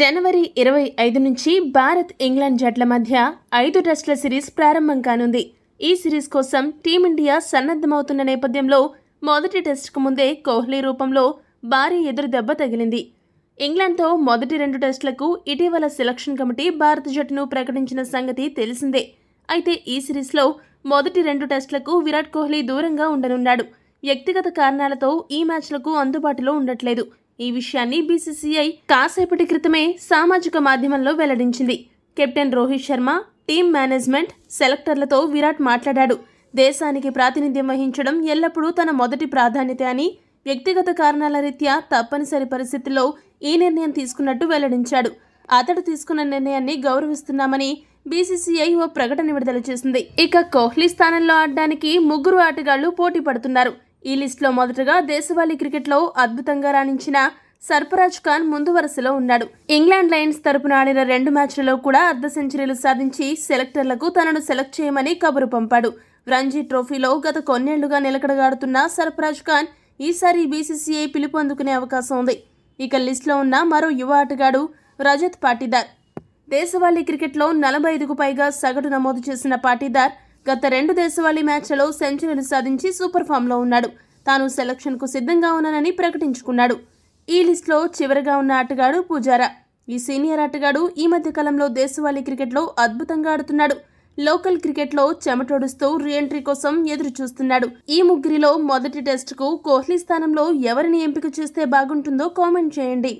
జనవరి ఇరవై ఐదు నుంచి భారత్ ఇంగ్లాండ్ జట్ల మధ్య ఐదు టెస్టుల సిరీస్ ప్రారంభం కానుంది ఈ సిరీస్ కోసం టీమిండియా సన్నద్ధమవుతున్న నేపథ్యంలో మొదటి టెస్టుకు ముందే కోహ్లీ రూపంలో భారీ ఎదురు దెబ్బ తగిలింది ఇంగ్లాండ్తో మొదటి రెండు టెస్టులకు ఇటీవల సెలక్షన్ కమిటీ భారత జట్టును ప్రకటించిన సంగతి తెలిసిందే అయితే ఈ సిరీస్లో మొదటి రెండు టెస్టులకు విరాట్ కోహ్లీ దూరంగా ఉండనున్నాడు వ్యక్తిగత కారణాలతో ఈ మ్యాచ్లకు అందుబాటులో ఉండట్లేదు ఈ విషయాన్ని బీసీసీఐ కాసేపటి క్రితమే సామాజిక మాధ్యమంలో వెల్లడించింది captain Rohit Sharma team management సెలెక్టర్లతో విరాట్ మాట్లాడాడు దేశానికి ప్రాతినిధ్యం వహించడం ఎల్లప్పుడూ తన మొదటి ప్రాధాన్యత అని వ్యక్తిగత కారణాల రీత్యా తప్పనిసరి పరిస్థితుల్లో ఈ నిర్ణయం తీసుకున్నట్టు వెల్లడించాడు అతడు తీసుకున్న నిర్ణయాన్ని గౌరవిస్తున్నామని బీసీసీఐ ఓ ప్రకటన విడుదల చేసింది ఇక కోహ్లీ స్థానంలో ఆడడానికి ముగ్గురు ఆటగాళ్లు పోటీ పడుతున్నారు ఈ లిస్టులో మొదటగా దేశవాళీ క్రికెట్లో అద్భుతంగా రాణించిన సర్ఫరాజ్ ఖాన్ ముందు వరుసలో ఉన్నాడు ఇంగ్లాండ్ లయన్స్ తరపున ఆడిన రెండు మ్యాచ్లలో కూడా అర్ధ సెంచరీలు సాధించి సెలెక్టర్లకు తనను సెలెక్ట్ చేయమని కబురు పంపాడు రంజీ ట్రోఫీలో గత కొన్నేళ్లుగా నిలకడగాడుతున్న సర్ఫరాజ్ ఖాన్ ఈసారి బీసీసీఐ పిలుపు అందుకునే అవకాశం ఉంది ఇక లిస్టులో ఉన్న మరో యువ ఆటగాడు రజత్ పాటీదార్ దేశవాళీ క్రికెట్లో నలభై ఐదుకు పైగా సగటు నమోదు చేసిన పాటీదార్ గత రెండు దేశవాళీ మ్యాచ్లలో సెంచరీలు సాధించి సూపర్ ఫామ్లో ఉన్నాడు తాను సెలక్షన్కు సిద్ధంగా ఉన్నానని ప్రకటించుకున్నాడు ఈ లిస్టులో చివరిగా ఉన్న ఆటగాడు పూజారా ఈ సీనియర్ ఆటగాడు ఈ మధ్య కాలంలో దేశవాళీ క్రికెట్లో అద్భుతంగా ఆడుతున్నాడు లోకల్ క్రికెట్లో చెమటోడుస్తూ రీఎంట్రీ కోసం ఎదురు చూస్తున్నాడు ఈ ముగ్గురిలో మొదటి టెస్టుకు కోహ్లీ స్థానంలో ఎవరిని ఎంపిక చేస్తే బాగుంటుందో కామెంట్ చేయండి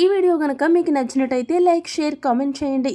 ఈ వీడియో గనక మీకు నచ్చినట్టయితే లైక్ షేర్ కామెంట్ చేయండి